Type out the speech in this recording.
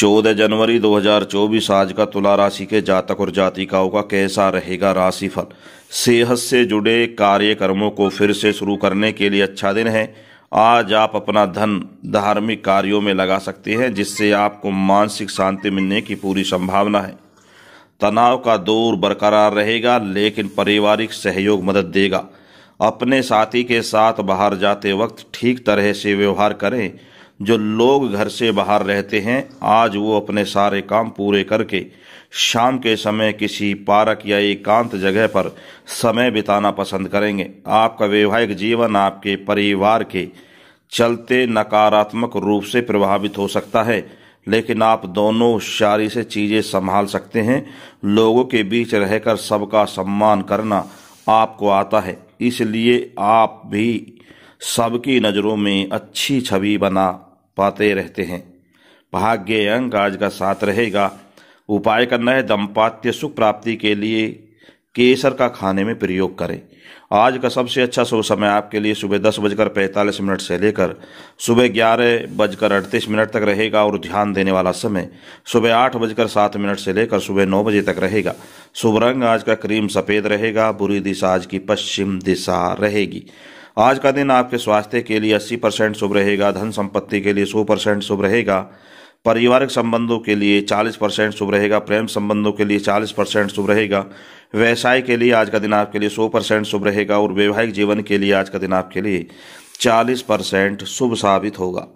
चौदह जनवरी 2024 आज का तुला राशि के जातक और जातिकाओं का कैसा रहेगा राशिफल सेहत से जुड़े कार्यक्रमों को फिर से शुरू करने के लिए अच्छा दिन है आज आप अपना धन धार्मिक कार्यों में लगा सकते हैं जिससे आपको मानसिक शांति मिलने की पूरी संभावना है तनाव का दौर बरकरार रहेगा लेकिन पारिवारिक सहयोग मदद देगा अपने साथी के साथ बाहर जाते वक्त ठीक तरह से व्यवहार करें जो लोग घर से बाहर रहते हैं आज वो अपने सारे काम पूरे करके शाम के समय किसी पार्क या एकांत जगह पर समय बिताना पसंद करेंगे आपका वैवाहिक जीवन आपके परिवार के चलते नकारात्मक रूप से प्रभावित हो सकता है लेकिन आप दोनों होशियारी से चीज़ें संभाल सकते हैं लोगों के बीच रहकर सबका सम्मान करना आपको आता है इसलिए आप भी सबकी नज़रों में अच्छी छवि बना पाते रहते हैं भाग्य अंक आज का साथ रहेगा उपाय करना है दंपात्य सुख प्राप्ति के लिए केसर का खाने में प्रयोग करें आज का सबसे अच्छा शुभ समय आपके लिए सुबह दस बजकर पैंतालीस मिनट से लेकर सुबह ग्यारह बजकर अड़तीस मिनट तक रहेगा और ध्यान देने वाला समय सुबह आठ बजकर सात मिनट से लेकर सुबह नौ बजे तक रहेगा शुभ रंग आज का क्रीम सफ़ेद रहेगा बुरी दिशा आज की पश्चिम दिशा रहेगी आज का दिन आपके स्वास्थ्य के लिए 80 परसेंट शुभ रहेगा धन संपत्ति के लिए 100 परसेंट शुभ रहेगा पारिवारिक संबंधों के लिए 40 परसेंट शुभ रहेगा प्रेम संबंधों के लिए 40 परसेंट शुभ रहेगा व्यवसाय के लिए आज का दिन आपके लिए 100 परसेंट शुभ रहेगा और वैवाहिक जीवन के लिए आज का दिन आपके लिए 40 परसेंट शुभ साबित होगा